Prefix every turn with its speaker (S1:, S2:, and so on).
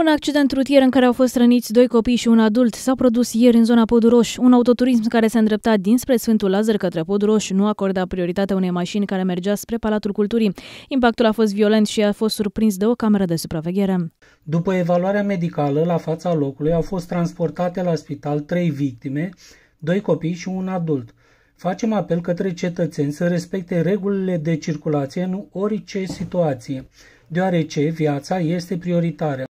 S1: Un accident rutier în care au fost răniți doi copii și un adult s-a produs ieri în zona Poduroș. Un autoturism care se îndrepta dinspre Sfântul Lazar către Poduroș nu acorda prioritatea unei mașini care mergea spre Palatul Culturii. Impactul a fost violent și a fost surprins de o cameră de supraveghere.
S2: După evaluarea medicală la fața locului au fost transportate la spital trei victime, doi copii și un adult. Facem apel către cetățeni să respecte regulile de circulație în orice situație, deoarece viața este prioritară.